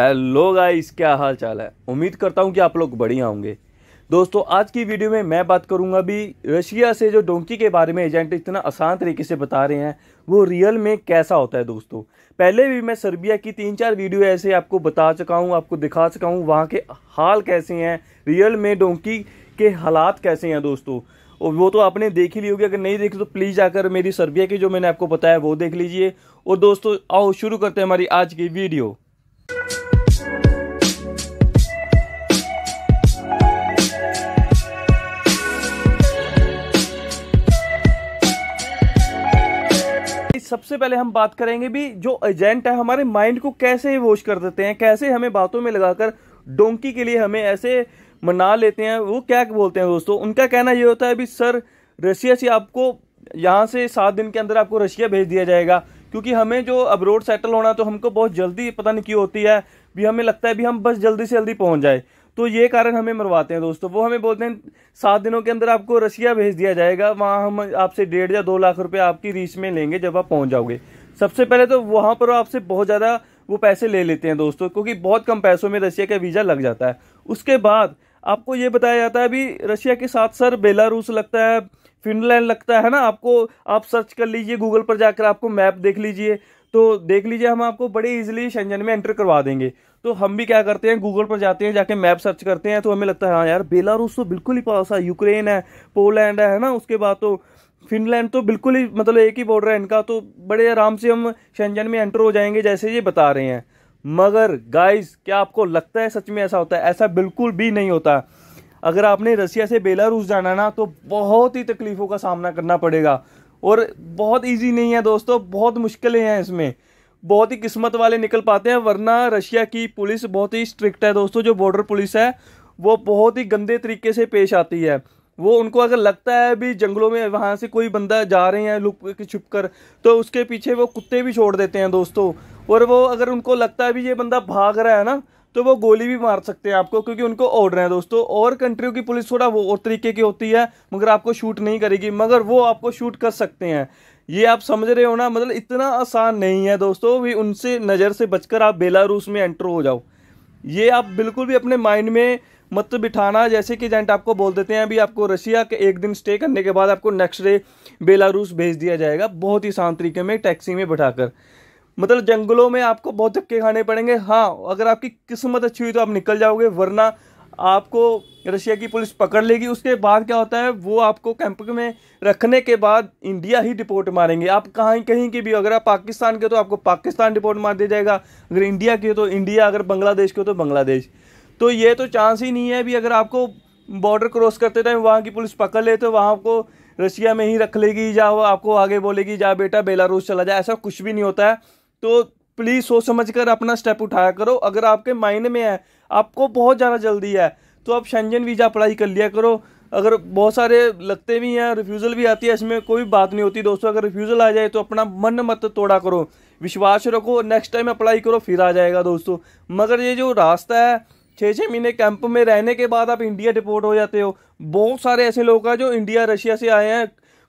hello guys क्या हाल चाल है उम्मीद करता हूँ कि आप लोग बढ़िया होंगे दोस्तों आज की वीडियो में मैं बात करूँगा भी रशिया से जो डोंकी के बारे में एजेंट इतना आसान तरीके से बता रहे हैं वो रियल में कैसा होता है दोस्तों पहले भी मैं सर्बिया की तीन चार वीडियो ऐसे आपको बता चुका हूँ आपको दिखा चुका हूँ वहाँ के हाल कैसे हैं रियल में डोंकी के हालात कैसे हैं दोस्तों और वो तो आपने देख ही ली होगी अगर नहीं देखी तो प्लीज़ आकर मेरी सर्बिया की जो मैंने आपको बताया वो देख लीजिए और दोस्तों आओ शुरू करते हैं हमारी आज की वीडियो सबसे पहले हम बात करेंगे भी जो एजेंट है हमारे माइंड को कैसे वॉश कर देते हैं कैसे हमें बातों में लगाकर डोंकी के लिए हमें ऐसे मना लेते हैं वो क्या बोलते हैं दोस्तों उनका कहना ये होता है अभी सर रशिया से आपको यहाँ से सात दिन के अंदर आपको रशिया भेज दिया जाएगा क्योंकि हमें जो अब्रोड सेटल होना तो हमको बहुत जल्दी पता नहीं क्यों होती है भी हमें लगता है भी हम बस जल्दी से जल्दी पहुँच जाए तो ये कारण हमें मरवाते हैं दोस्तों वो हमें बोलते हैं सात दिनों के अंदर आपको रसिया भेज दिया जाएगा वहाँ हम आपसे डेढ़ या दो लाख रुपए आपकी रीच में लेंगे जब आप पहुँच जाओगे सबसे पहले तो वहाँ पर आपसे बहुत ज़्यादा वो पैसे ले लेते हैं दोस्तों क्योंकि बहुत कम पैसों में रशिया का वीज़ा लग जाता है उसके बाद आपको ये बताया जाता है अभी रशिया के साथ सर बेलारूस लगता है फिनलैंड लगता है ना आपको आप सर्च कर लीजिए गूगल पर जाकर आपको मैप देख लीजिए तो देख लीजिए हम आपको बड़े ईजिली शंजन में एंटर करवा देंगे तो हम भी क्या करते हैं गूगल पर जाते हैं जाके मैप सर्च करते हैं तो हमें लगता है हाँ यार बेलारूस तो बिल्कुल ही पास है यूक्रेन है पोलैंड है ना उसके बाद तो फिनलैंड तो बिल्कुल ही मतलब एक ही बॉर्डर है इनका तो बड़े आराम से हम शंजन में एंटर हो जाएंगे जैसे ये बता रहे हैं मगर गाइस क्या आपको लगता है सच में ऐसा होता है ऐसा बिल्कुल भी नहीं होता अगर आपने रसिया से बेलारूस जाना ना तो बहुत ही तकलीफ़ों का सामना करना पड़ेगा और बहुत ईजी नहीं है दोस्तों बहुत मुश्किलें हैं इसमें बहुत ही किस्मत वाले निकल पाते हैं वरना रशिया की पुलिस बहुत ही स्ट्रिक्ट है दोस्तों जो बॉर्डर पुलिस है वो बहुत ही गंदे तरीके से पेश आती है वो उनको अगर लगता है भी जंगलों में वहाँ से कोई बंदा जा रहे हैं लुप के छुप कर तो उसके पीछे वो कुत्ते भी छोड़ देते हैं दोस्तों और वो अगर उनको लगता है भी ये बंदा भाग रहा है ना तो वो गोली भी मार सकते हैं आपको क्योंकि उनको ऑर्डर है दोस्तों और कंट्रियों की पुलिस थोड़ा वो और तरीके की होती है मगर आपको शूट नहीं करेगी मगर वो आपको शूट कर सकते हैं ये आप समझ रहे हो ना मतलब इतना आसान नहीं है दोस्तों भी उनसे नज़र से बचकर आप बेलारूस में एंटर हो जाओ ये आप बिल्कुल भी अपने माइंड में मत बिठाना जैसे कि जेंट आपको बोल देते हैं अभी आपको रशिया के एक दिन स्टे करने के बाद आपको नेक्स्ट डे बेलारूस भेज दिया जाएगा बहुत ही आसान तरीके में टैक्सी में बैठा मतलब जंगलों में आपको बहुत धक्के खाने पड़ेंगे हाँ अगर आपकी किस्मत अच्छी हुई तो आप निकल जाओगे वरना आपको रशिया की पुलिस पकड़ लेगी उसके बाद क्या होता है वो आपको कैंप में रखने के बाद इंडिया ही डिपोर्ट मारेंगे आप कहीं कहीं की भी अगर आप पाकिस्तान के तो आपको पाकिस्तान डिपोर्ट मार दिया जाएगा अगर इंडिया के तो इंडिया अगर बांग्लादेश के तो बांग्लादेश तो ये तो चांस ही नहीं है भी अगर आपको बॉर्डर क्रॉस करते टाइम वहाँ की पुलिस पकड़ ले तो वहाँ आपको रशिया में ही रख लेगी या वो आपको आगे बोलेगी जा बेटा बेलारूस चला जाए ऐसा कुछ भी नहीं होता है तो प्लीज़ सोच समझ कर अपना स्टेप उठाया करो अगर आपके माइंड में है आपको बहुत ज़्यादा जल्दी है तो आप शंजन वीज़ा अप्लाई कर लिया करो अगर बहुत सारे लगते भी हैं रिफ्यूज़ल भी आती है इसमें कोई बात नहीं होती दोस्तों अगर रिफ्यूज़ल आ जाए तो अपना मन मत तोड़ा करो विश्वास रखो नेक्स्ट टाइम अप्लाई करो फिर आ जाएगा दोस्तों मगर ये जो रास्ता है छः छः महीने कैंप में रहने के बाद आप इंडिया डिपोर्ट हो जाते हो बहुत सारे ऐसे लोग हैं जो इंडिया रशिया से आए हैं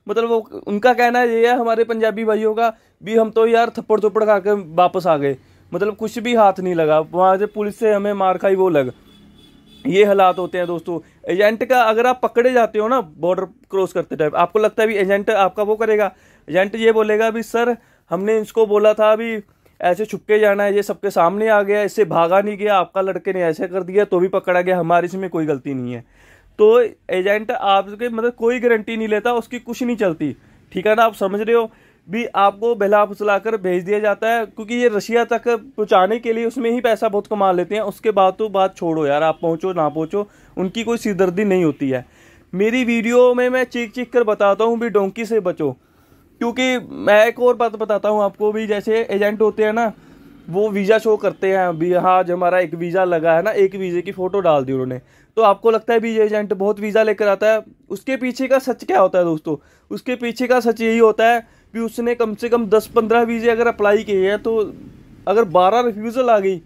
मतलब वो उनका कहना ये है हमारे पंजाबी भाइयों का भी हम तो यार थप्पड़ थप्पड़ खा के वापस आ गए मतलब कुछ भी हाथ नहीं लगा वहाँ से पुलिस से हमें मार खाई वो लग ये हालात होते हैं दोस्तों एजेंट का अगर आप पकड़े जाते हो ना बॉर्डर क्रॉस करते टाइम आपको लगता है भी एजेंट आपका वो करेगा एजेंट ये बोलेगा भी सर हमने इसको बोला था अभी ऐसे छुपके जाना है ये सबके सामने आ गया इससे भागा नहीं गया आपका लड़के ने ऐसे कर दिया तो भी पकड़ा गया हमारी इसमें कोई गलती नहीं है तो एजेंट आपके मतलब कोई गारंटी नहीं लेता उसकी कुछ नहीं चलती ठीक है ना आप समझ रहे हो भी आपको बहला फुसला कर भेज दिया जाता है क्योंकि ये रशिया तक पहुँचाने के लिए उसमें ही पैसा बहुत कमा लेते हैं उसके बाद तो बात छोड़ो यार आप पहुँचो ना पहुँचो उनकी कोई सिरदर्दी नहीं होती है मेरी वीडियो में मैं चीख चीख कर बताता हूँ भी डोंकी से बचो क्योंकि मैं एक और बात बताता हूँ आपको भी जैसे एजेंट होते हैं ना वो वीज़ा शो करते हैं अभी हाँ जो हमारा एक वीज़ा लगा है ना एक वीज़े की फ़ोटो डाल दी उन्होंने तो आपको लगता है भी एजेंट बहुत वीज़ा लेकर आता है उसके पीछे का सच क्या होता है दोस्तों उसके पीछे का सच यही होता है कि उसने कम से कम दस पंद्रह वीज़े अगर अप्लाई किए हैं तो अगर बारह रिफ्यूज़ल आ गई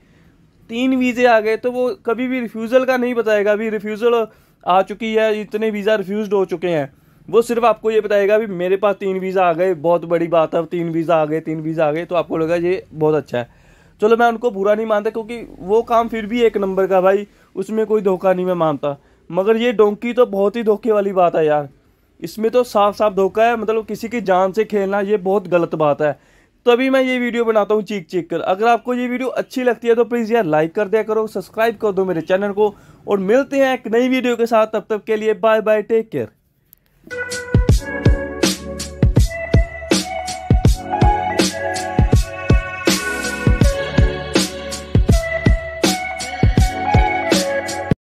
तीन वीज़े आ गए तो वो कभी भी रिफ्यूज़ल का नहीं बताएगा अभी रिफ्यूज़ल आ चुकी है इतने वीज़ा रिफ्यूज़ हो चुके हैं वो सिर्फ आपको ये बताएगा भी मेरे पास तीन वीज़ा आ गए बहुत बड़ी बात है तीन वीज़ा आ गए तीन वीज़ा आ गए तो आपको लगा ये बहुत अच्छा है चलो मैं उनको बुरा नहीं मानता क्योंकि वो काम फिर भी एक नंबर का भाई उसमें कोई धोखा नहीं मैं मानता मगर ये डोंकी तो बहुत ही धोखे वाली बात है यार इसमें तो साफ साफ धोखा है मतलब किसी की जान से खेलना ये बहुत गलत बात है तभी मैं ये वीडियो बनाता हूँ चीख चीख कर अगर आपको ये वीडियो अच्छी लगती है तो प्लीज़ यार लाइक कर दिया करो सब्सक्राइब कर दो मेरे चैनल को और मिलते हैं एक नई वीडियो के साथ तब तक के लिए बाय बाय टेक केयर